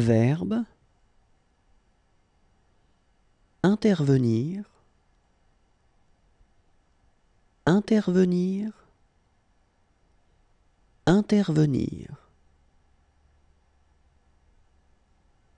Verbe intervenir, intervenir, intervenir.